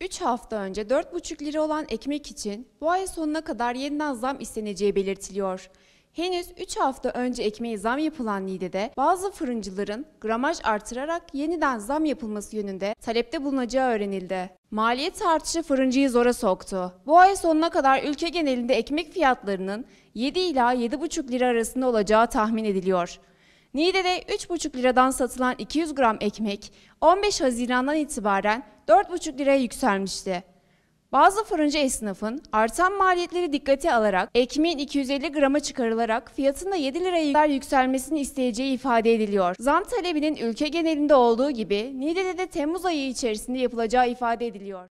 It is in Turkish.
3 hafta önce 4,5 lira olan ekmek için bu ay sonuna kadar yeniden zam isteneceği belirtiliyor. Henüz 3 hafta önce ekmeğe zam yapılan Niğde'de bazı fırıncıların gramaj artırarak yeniden zam yapılması yönünde talepte bulunacağı öğrenildi. Maliyet artışı fırıncıyı zora soktu. Bu ay sonuna kadar ülke genelinde ekmek fiyatlarının 7 ila 7,5 lira arasında olacağı tahmin ediliyor. Niğde'de 3,5 liradan satılan 200 gram ekmek 15 Haziran'dan itibaren 4,5 liraya yükselmişti. Bazı fırıncı esnafın artan maliyetleri dikkate alarak ekmeğin 250 grama çıkarılarak fiyatında 7 liraya yükselmesini isteyeceği ifade ediliyor. Zam talebinin ülke genelinde olduğu gibi Niğde'de de Temmuz ayı içerisinde yapılacağı ifade ediliyor.